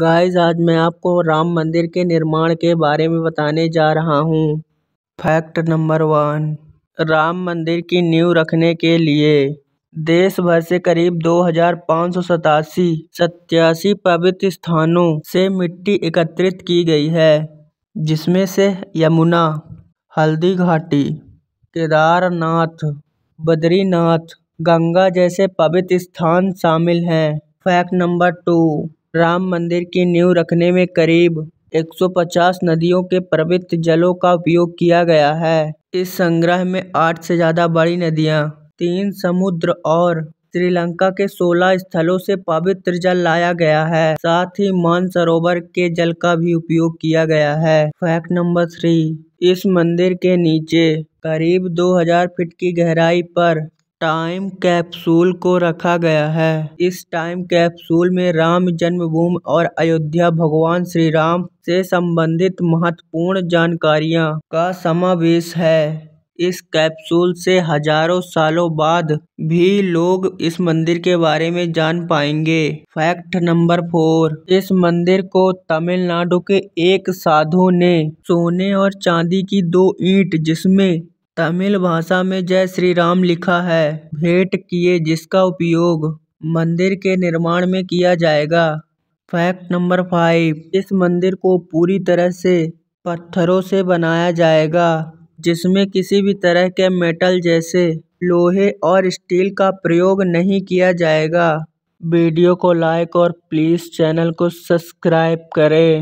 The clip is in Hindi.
गाइस आज मैं आपको राम मंदिर के निर्माण के बारे में बताने जा रहा हूँ फैक्ट नंबर वन राम मंदिर की नींव रखने के लिए देश भर से करीब दो हजार पाँच सौ सतासी सत्यासी पवित्र स्थानों से मिट्टी एकत्रित की गई है जिसमें से यमुना हल्दी घाटी केदारनाथ बद्रीनाथ गंगा जैसे पवित्र स्थान शामिल हैं फैक्ट नंबर टू राम मंदिर की नींव रखने में करीब 150 नदियों के पवित्र जलों का उपयोग किया गया है इस संग्रह में आठ से ज़्यादा बड़ी नदियाँ तीन समुद्र और श्रीलंका के 16 स्थलों से पवित्र जल लाया गया है साथ ही मानसरोवर के जल का भी उपयोग किया गया है फैक्ट नंबर थ्री इस मंदिर के नीचे करीब 2000 फीट की गहराई पर टाइम कैप्सूल को रखा गया है इस टाइम कैप्सूल में राम जन्मभूमि और अयोध्या भगवान श्री राम से संबंधित महत्वपूर्ण जानकारियां का समावेश है इस कैप्सूल से हजारों सालों बाद भी लोग इस मंदिर के बारे में जान पाएंगे फैक्ट नंबर फोर इस मंदिर को तमिलनाडु के एक साधु ने सोने और चांदी की दो ईंट जिसमें तमिल भाषा में जय श्री राम लिखा है भेंट किए जिसका उपयोग मंदिर के निर्माण में किया जाएगा फैक्ट नंबर फाइव इस मंदिर को पूरी तरह से पत्थरों से बनाया जाएगा जिसमें किसी भी तरह के मेटल जैसे लोहे और स्टील का प्रयोग नहीं किया जाएगा वीडियो को लाइक और प्लीज़ चैनल को सब्सक्राइब करें